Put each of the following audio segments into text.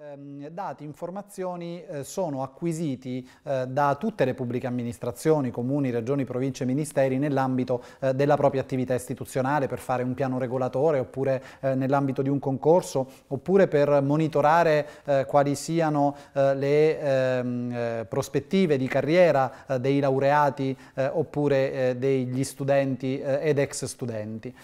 Ehm, dati, informazioni eh, sono acquisiti eh, da tutte le pubbliche amministrazioni, comuni, regioni, province, ministeri nell'ambito eh, della propria attività istituzionale per fare un piano regolatore oppure nell'ambito di un concorso oppure per monitorare quali siano le ehm, prospettive di carriera dei laureati oppure degli studenti ed ex studenti.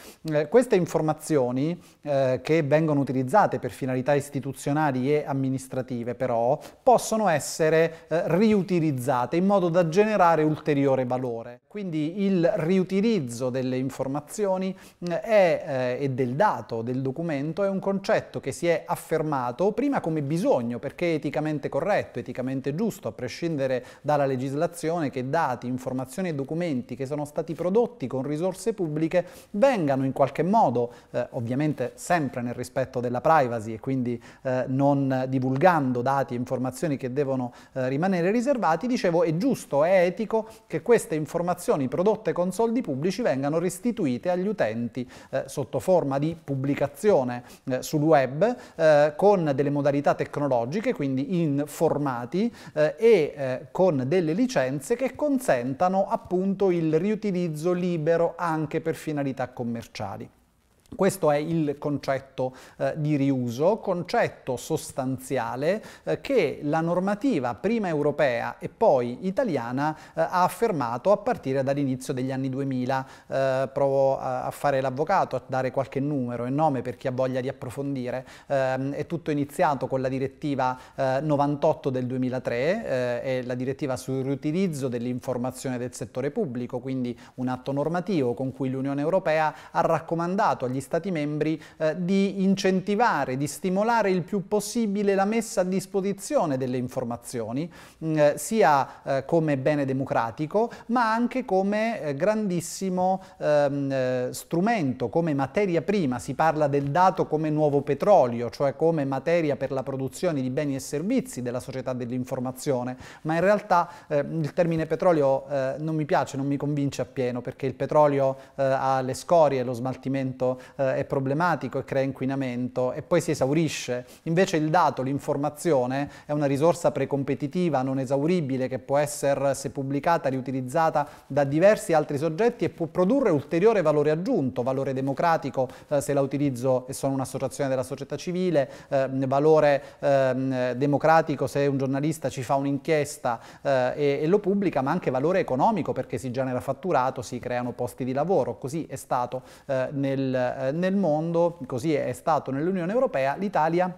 Queste informazioni che vengono utilizzate per finalità istituzionali e amministrative però possono essere eh, riutilizzate in modo da generare ulteriore valore. Quindi il riutilizzo delle informazioni eh, è, eh, e del dato, del documento, è un concetto che si è affermato prima come bisogno perché è eticamente corretto, eticamente giusto, a prescindere dalla legislazione che dati, informazioni e documenti che sono stati prodotti con risorse pubbliche vengano in qualche modo, eh, ovviamente sempre nel rispetto della privacy e quindi eh, non divulgando dati e informazioni che devono eh, rimanere riservati, dicevo è giusto, è etico che queste informazioni prodotte con soldi pubblici vengano restituite agli utenti eh, sotto forma di pubblicazione eh, sul web eh, con delle modalità tecnologiche, quindi in formati eh, e eh, con delle licenze che consentano appunto il riutilizzo libero anche per finalità commerciali. Questo è il concetto eh, di riuso, concetto sostanziale eh, che la normativa prima europea e poi italiana eh, ha affermato a partire dall'inizio degli anni 2000. Eh, provo a, a fare l'avvocato, a dare qualche numero e nome per chi ha voglia di approfondire. Ehm, è tutto iniziato con la direttiva 98 eh, del 2003, è eh, la direttiva sul riutilizzo dell'informazione del settore pubblico, quindi un atto normativo con cui l'Unione Europea ha raccomandato agli Stati membri eh, di incentivare, di stimolare il più possibile la messa a disposizione delle informazioni, mh, mm, sia eh, come bene democratico, ma anche come eh, grandissimo ehm, eh, strumento, come materia prima. Si parla del dato come nuovo petrolio, cioè come materia per la produzione di beni e servizi della società dell'informazione, ma in realtà ehm, il termine petrolio eh, non mi piace, non mi convince appieno, perché il petrolio eh, ha le scorie, lo smaltimento eh, è problematico e crea inquinamento e poi si esaurisce. Invece il dato, l'informazione, è una risorsa precompetitiva, non esauribile, che può essere, se pubblicata, riutilizzata da diversi altri soggetti e può produrre ulteriore valore aggiunto, valore democratico eh, se la utilizzo e sono un'associazione della società civile, eh, valore ehm, democratico se un giornalista ci fa un'inchiesta eh, e, e lo pubblica, ma anche valore economico perché si genera fatturato, si creano posti di lavoro, così è stato eh, nel, eh, nel mondo, così è stato nell'Unione Europea, l'Italia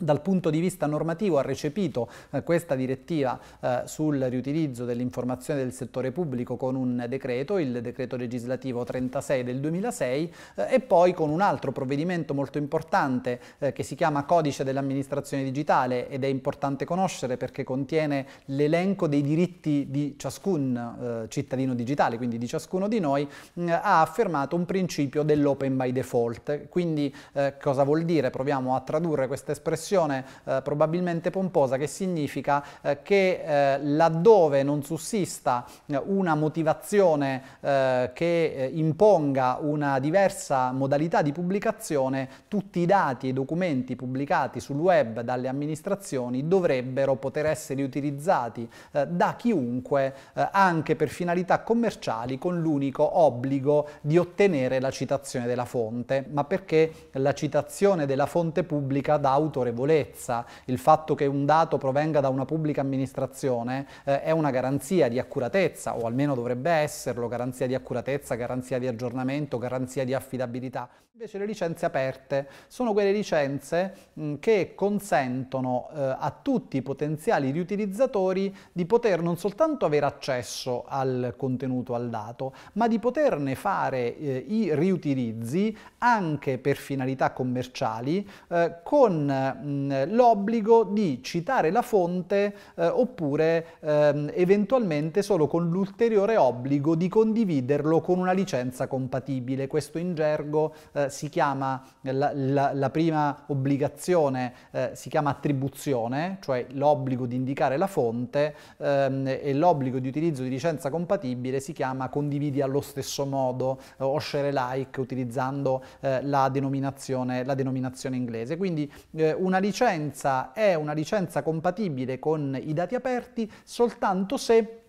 dal punto di vista normativo ha recepito eh, questa direttiva eh, sul riutilizzo dell'informazione del settore pubblico con un decreto, il decreto legislativo 36 del 2006 eh, e poi con un altro provvedimento molto importante eh, che si chiama Codice dell'amministrazione digitale ed è importante conoscere perché contiene l'elenco dei diritti di ciascun eh, cittadino digitale, quindi di ciascuno di noi, mh, mm, ha affermato un principio dell'open by default. Quindi eh, cosa vuol dire? Proviamo a tradurre questa espressione espressione eh, probabilmente pomposa che significa eh, che eh, laddove non sussista eh, una motivazione eh, che eh, imponga una diversa modalità di pubblicazione, tutti i dati e i documenti pubblicati sul web dalle amministrazioni dovrebbero poter essere utilizzati da chiunque anche per finalità commerciali con l'unico obbligo di ottenere la citazione della fonte, ma perché la citazione della fonte pubblica da autore autorevolezza. Il fatto che un dato provenga da una pubblica amministrazione eh, è una garanzia di accuratezza, o almeno dovrebbe esserlo, garanzia di accuratezza, garanzia di aggiornamento, garanzia di affidabilità. Invece le licenze aperte sono quelle licenze che consentono eh, a tutti i potenziali riutilizzatori di poter non soltanto avere accesso al contenuto, al dato, ma di poterne fare eh, i riutilizzi anche per finalità commerciali eh, con l'obbligo di citare la fonte oppure ehm, eventualmente solo con l'ulteriore obbligo di condividerlo con una licenza compatibile. Questo in gergo si chiama la, la, la prima obbligazione, eh, si chiama attribuzione, cioè l'obbligo di indicare la fonte ehm, e l'obbligo di utilizzo di licenza compatibile si chiama condividi allo stesso modo eh, o share like utilizzando eh, la denominazione, la, denominazione, inglese. Quindi eh, una licenza è una licenza compatibile con i dati aperti soltanto se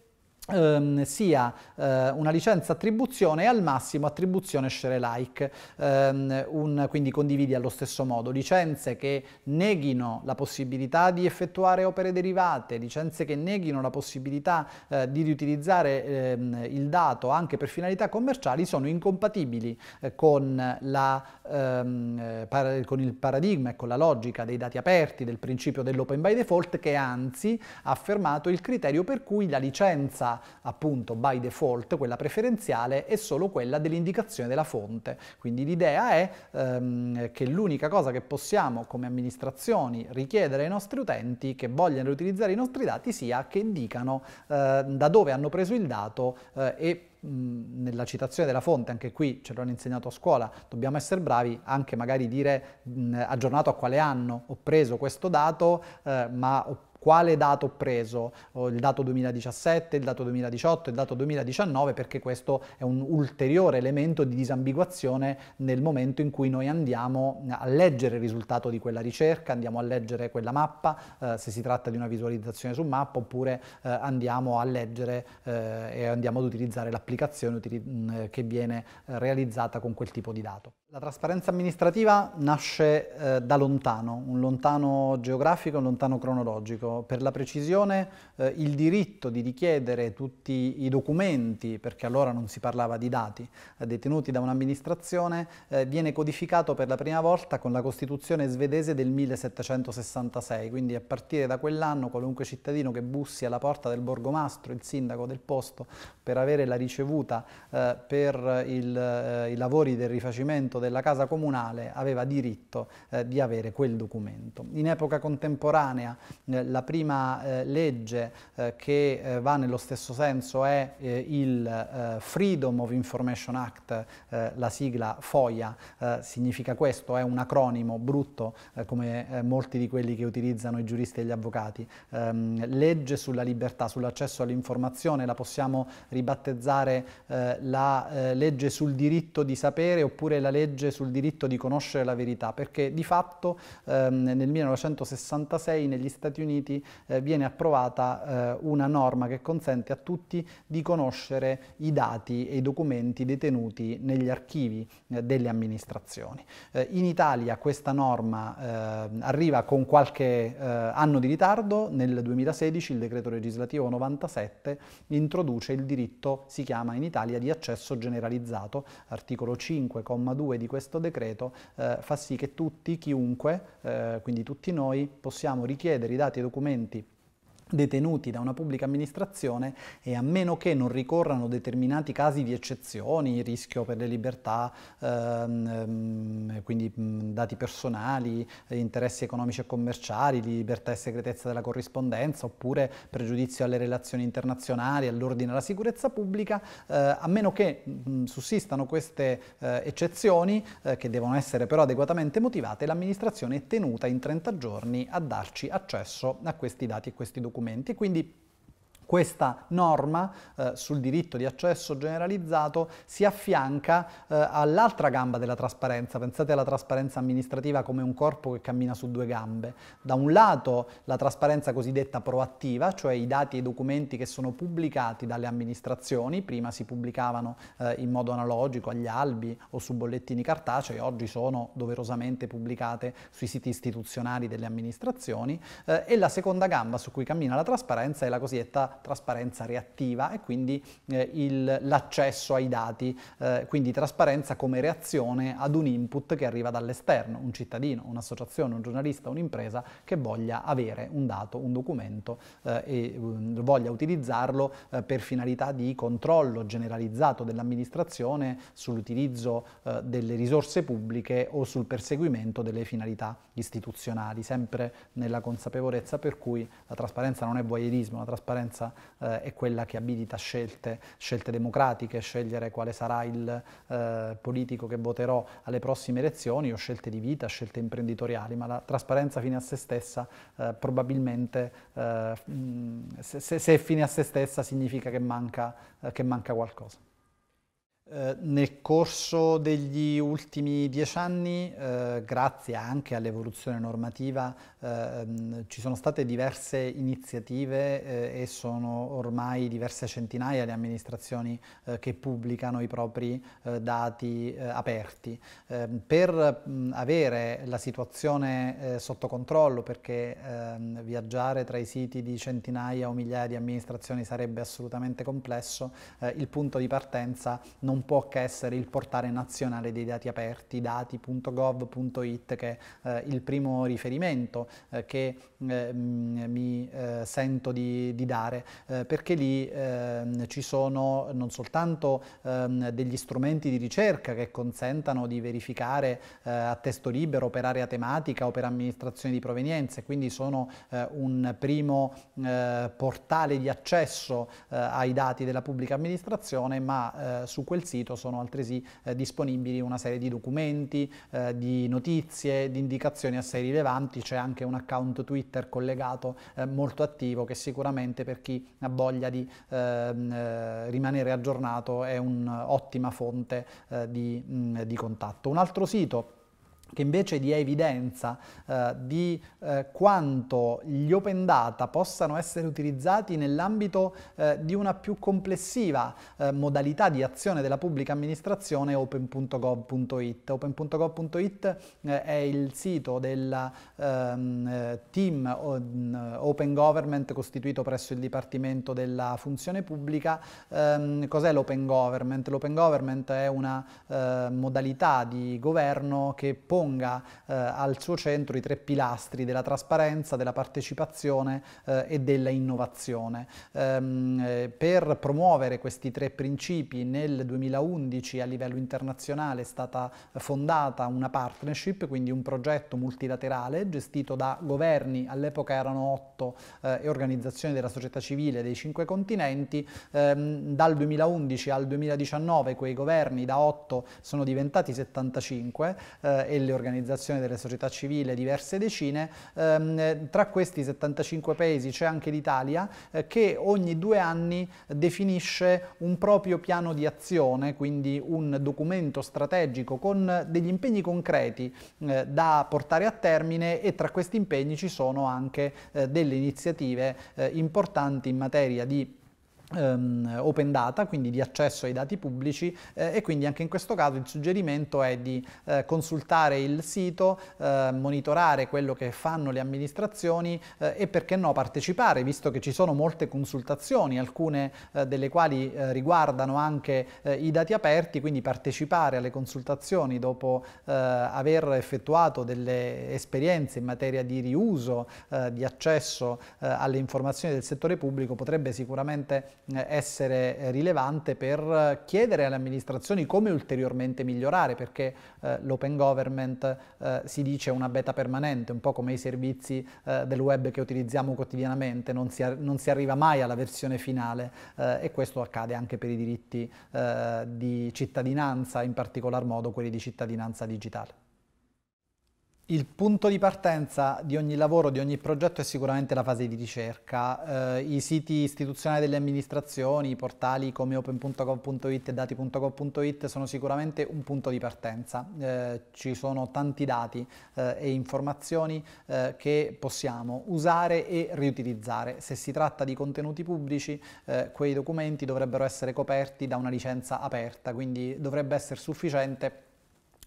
Ehm, sia eh, una licenza attribuzione e al massimo attribuzione share like, ehm, un, quindi condividi allo stesso modo, licenze che neghino la possibilità di effettuare opere derivate, licenze che neghino la possibilità eh, di riutilizzare ehm, il dato anche per finalità commerciali sono incompatibili eh, con, la, ehm, para- con il paradigma e con la logica dei dati aperti, del principio dell'open by default che anzi ha affermato il criterio per cui la licenza appunto by default, quella preferenziale, è solo quella dell'indicazione della fonte. Quindi l'idea è ehm, che l'unica cosa che possiamo come amministrazioni richiedere ai nostri utenti che vogliano utilizzare i nostri dati sia che indicano eh, da dove hanno preso il dato eh, e nella citazione della fonte, anche qui ce l'hanno insegnato a scuola, dobbiamo essere bravi anche magari dire mh, aggiornato a quale anno ho preso questo dato, eh, ma ho quale dato ho preso, oh, il dato 2017, il dato 2018, il dato 2019, perché questo è un ulteriore elemento di disambiguazione nel momento in cui noi andiamo a leggere il risultato di quella ricerca, andiamo a leggere quella mappa, eh, se si tratta di una visualizzazione su mappa, oppure eh, andiamo a leggere eh, e andiamo ad utilizzare l'applicazione utili- che viene eh, realizzata con quel tipo di dato. La trasparenza amministrativa nasce eh, da lontano, un lontano geografico, un lontano cronologico. Ecco, per la precisione eh, il diritto di richiedere tutti i documenti, perché allora non si parlava di dati, eh, detenuti da un'amministrazione, eh, viene codificato per la prima volta con la Costituzione svedese del 1766, quindi a partire da quell'anno qualunque cittadino che bussi alla porta del borgomastro, il sindaco del posto, per avere la ricevuta eh, per il, eh, i lavori del rifacimento della casa comunale, aveva diritto eh, di avere quel documento. In epoca contemporanea la la prima eh, legge eh, che eh, va nello stesso senso è eh, il eh, Freedom of Information Act, eh, la sigla FOIA, significa questo, è un acronimo brutto come molti di quelli che utilizzano i giuristi e gli avvocati. Ehm, legge sulla libertà, sull'accesso all'informazione, la possiamo ribattezzare la legge sul diritto di sapere oppure la legge sul diritto di conoscere la verità, perché di fatto ehm, nel 1966 negli Stati Uniti Uniti eh, viene approvata eh, una norma che consente a tutti di conoscere i dati e i documenti detenuti negli archivi eh, delle amministrazioni. Eh, in Italia questa norma eh, arriva con qualche eh, anno di ritardo, nel 2016 il decreto legislativo 97 introduce il diritto, si chiama in Italia, di accesso generalizzato, articolo 5,2 di questo decreto fa sì che tutti, chiunque, quindi tutti noi, possiamo richiedere i dati e i documenti documenti detenuti da una pubblica amministrazione e a meno che non ricorrano determinati casi di eccezioni, rischio per le libertà, ehm, ehm quindi dati personali, interessi economici e commerciali, libertà e segretezza della corrispondenza, oppure pregiudizio alle relazioni internazionali, all'ordine e alla sicurezza pubblica, eh, a meno che mh, sussistano queste eh, eccezioni, eh, che devono essere però adeguatamente motivate, l'amministrazione è tenuta in 30 giorni a darci accesso a questi dati e questi documenti documenti, quindi questa norma eh, sul diritto di accesso generalizzato si affianca eh, all'altra gamba della trasparenza. Pensate alla trasparenza amministrativa come un corpo che cammina su due gambe. Da un lato la trasparenza cosiddetta proattiva, cioè i dati e i documenti che sono pubblicati dalle amministrazioni, prima si pubblicavano eh, in modo analogico agli albi o su bollettini cartacei, oggi sono doverosamente pubblicate sui siti istituzionali delle amministrazioni, eh, e la seconda gamba su cui cammina la trasparenza è la cosiddetta trasparenza reattiva e quindi eh, il, l'accesso ai dati, eh, quindi trasparenza come reazione ad un input che arriva dall'esterno, un cittadino, un'associazione, un giornalista, un'impresa che voglia avere un dato, un documento eh, e um, voglia utilizzarlo eh, per finalità di controllo generalizzato dell'amministrazione sull'utilizzo eh, delle risorse pubbliche o sul perseguimento delle finalità istituzionali, sempre nella consapevolezza per cui la trasparenza non è voyeurismo, la trasparenza eh, è quella che abilita scelte, scelte democratiche, scegliere quale sarà il eh, politico che voterò alle prossime elezioni o scelte di vita, scelte imprenditoriali, ma la trasparenza fine a se stessa eh, probabilmente, eh, se, se, è fine a se stessa significa che manca, eh, che manca qualcosa. Eh, nel corso degli ultimi dieci anni, eh, grazie anche all'evoluzione normativa, ehm, ci sono state diverse iniziative eh, e sono ormai diverse centinaia le amministrazioni eh, che pubblicano i propri eh, dati eh, aperti. Ehm, per mh, avere la situazione eh, sotto controllo, perché ehm, viaggiare tra i siti di centinaia o migliaia di amministrazioni sarebbe assolutamente complesso, eh, il punto di partenza non può che essere il portale nazionale dei dati aperti, dati.gov.it che è il primo riferimento eh, che eh, mm, mi eh, sento di, di dare, perché lì ehm, ci sono non soltanto ehm, degli strumenti di ricerca che consentano di verificare a testo libero per area tematica o per amministrazione di provenienza, quindi sono un primo portale di accesso ai dati della pubblica amministrazione, ma su quel sito sono altresì disponibili una serie di documenti, di notizie, di indicazioni assai rilevanti, c'è anche anche un account Twitter collegato eh, molto attivo che sicuramente per chi ha voglia di ehm, eh, rimanere aggiornato è un'ottima eh, fonte eh, di, mh, mm, di contatto. Un altro sito che invece dia evidenza eh, di eh, quanto gli open data possano essere utilizzati nell'ambito eh, di una più complessiva eh, modalità di azione della pubblica amministrazione open.gov.it. Open.gov.it eh, è il sito del ehm, eh, team Open Government costituito presso il Dipartimento della Funzione Pubblica. Ehm, cos'è l'Open Government? L'Open Government è una modalità di governo che può ponga eh, al suo centro i tre pilastri della trasparenza, della partecipazione eh, e della innovazione. Ehm, eh, per promuovere questi tre principi nel 2011 a livello internazionale è stata fondata una partnership, quindi un progetto multilaterale gestito da governi, all'epoca erano otto, eh, e organizzazioni della società civile dei cinque continenti. Ehm, dal 2011 al 2019 quei governi da 8 sono diventati 75 eh, e delle organizzazioni delle società civile, diverse decine, ehm, tra questi 75 paesi c'è anche l'Italia eh, che ogni due anni definisce un proprio piano di azione, quindi un documento strategico con degli impegni concreti eh, da portare a termine e tra questi impegni ci sono anche eh, delle iniziative eh, importanti in materia di Ehm, open data, quindi di accesso ai dati pubblici eh, e quindi anche in questo caso il suggerimento è di eh, consultare il sito, eh, monitorare quello che fanno le amministrazioni eh, e perché no partecipare, visto che ci sono molte consultazioni, alcune eh, delle quali eh, riguardano anche i dati aperti, quindi partecipare alle consultazioni dopo aver effettuato delle esperienze in materia di riuso, di accesso alle informazioni del settore pubblico potrebbe sicuramente essere rilevante per chiedere alle amministrazioni come ulteriormente migliorare, perché eh, l'open government eh, si dice una beta permanente, un po' come i servizi eh, del web che utilizziamo quotidianamente, non si, non si arriva mai alla versione finale eh, e questo accade anche per i diritti eh, di cittadinanza, in particolar modo quelli di cittadinanza digitale. Il punto di partenza di ogni lavoro, di ogni progetto è sicuramente la fase di ricerca. Eh, I siti istituzionali delle amministrazioni, i portali come open.gov.it e dati.gov.it sono sicuramente un punto di partenza. Eh, ci sono tanti dati eh, e informazioni eh, che possiamo usare e riutilizzare. Se si tratta di contenuti pubblici, eh, quei documenti dovrebbero essere coperti da una licenza aperta, quindi dovrebbe essere sufficiente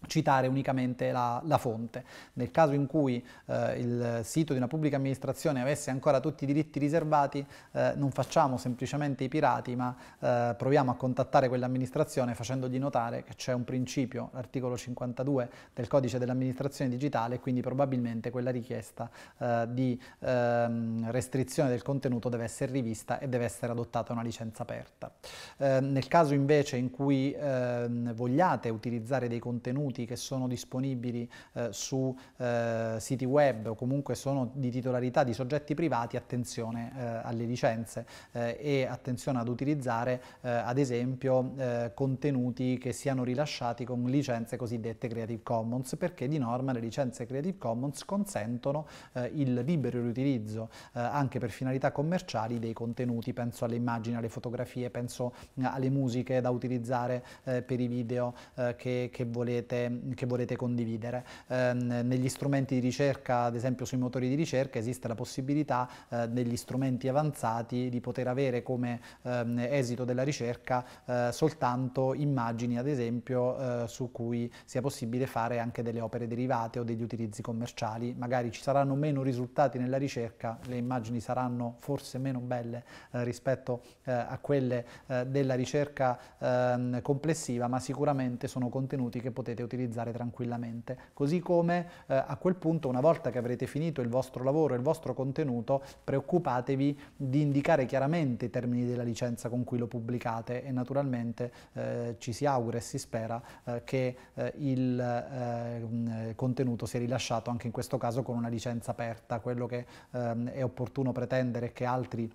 citare unicamente la, la, fonte. Nel caso in cui eh, il sito di una pubblica amministrazione avesse ancora tutti i diritti riservati, eh, non facciamo semplicemente i pirati, ma eh, proviamo a contattare quell'amministrazione facendogli notare che c'è un principio, l'articolo 52 del codice dell'amministrazione digitale, e quindi probabilmente quella richiesta eh, di ehm, restrizione del contenuto deve essere rivista e deve essere adottata una licenza aperta. Eh, nel caso invece in cui ehm, vogliate utilizzare dei contenuti contenuti che sono disponibili eh, su eh, siti web o comunque sono di titolarità di soggetti privati, attenzione eh, alle licenze eh, e attenzione ad utilizzare eh, ad esempio eh, contenuti che siano rilasciati con licenze cosiddette Creative Commons perché di norma le licenze Creative Commons consentono il libero riutilizzo anche per finalità commerciali dei contenuti, penso alle immagini, alle fotografie, penso alle musiche da utilizzare per i video che, che volete Ehm, che volete condividere. Eh, negli strumenti di ricerca, ad esempio sui motori di ricerca, esiste la possibilità eh, negli strumenti avanzati di poter avere come eh, esito della ricerca eh, soltanto immagini, ad esempio, eh, su cui sia possibile fare anche delle opere derivate o degli utilizzi commerciali. Magari ci saranno meno risultati nella ricerca, le immagini saranno forse meno belle eh, rispetto a quelle della ricerca ehm, complessiva, ma sicuramente sono contenuti che potete utilizzare utilizzare tranquillamente. Così come eh, a quel punto, una volta che avrete finito il vostro lavoro, e il vostro contenuto, preoccupatevi di indicare chiaramente i termini della licenza con cui lo pubblicate e naturalmente eh, ci si augura e si spera eh, che eh, il eh, eh, contenuto sia rilasciato anche in questo caso con una licenza aperta. Quello che ehm, è opportuno pretendere è che altri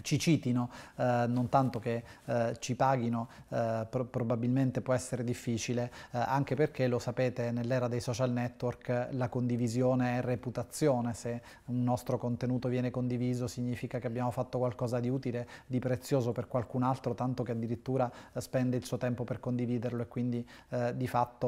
ci citino, eh, non tanto che eh, ci paghino, eh, pro probabilmente può essere difficile, eh, anche perché lo sapete nell'era dei social network la condivisione è reputazione, se un nostro contenuto viene condiviso significa che abbiamo fatto qualcosa di utile, di prezioso per qualcun altro, tanto che addirittura eh, spende il suo tempo per condividerlo e quindi eh, di fatto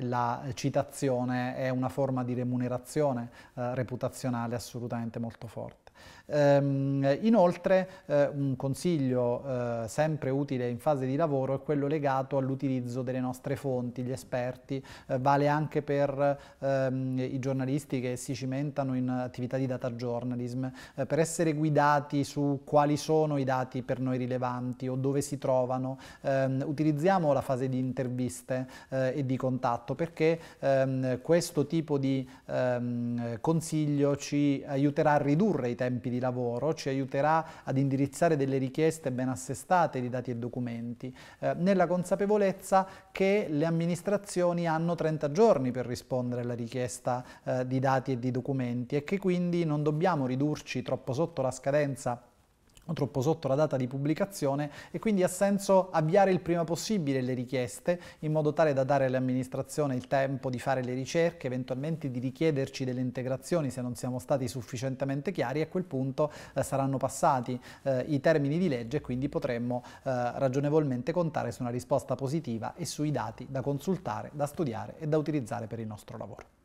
la citazione è una forma di remunerazione reputazionale assolutamente molto forte. Ehm, inoltre eh, un consiglio eh, sempre utile in fase di lavoro è quello legato all'utilizzo delle nostre fonti, gli esperti, eh, vale anche per ehm, i giornalisti che si cimentano in attività di data journalism, per essere guidati su quali sono i dati per noi rilevanti o dove si trovano. Ehm, utilizziamo la fase di interviste e di contatto perché questo tipo di consiglio ci aiuterà a ridurre i tempi di lavoro, ci aiuterà ad indirizzare delle richieste ben assestate di dati e documenti, eh, nella consapevolezza che le amministrazioni hanno 30 giorni per rispondere alla richiesta eh, di dati e di documenti e che quindi non dobbiamo ridurci troppo sotto la scadenza troppo sotto la data di pubblicazione e quindi ha senso avviare il prima possibile le richieste in modo tale da dare all'amministrazione il tempo di fare le ricerche, eventualmente di richiederci delle integrazioni se non siamo stati sufficientemente chiari, a quel punto eh, saranno passati eh, i termini di legge e quindi potremmo eh, ragionevolmente contare su una risposta positiva e sui dati da consultare, da studiare e da utilizzare per il nostro lavoro.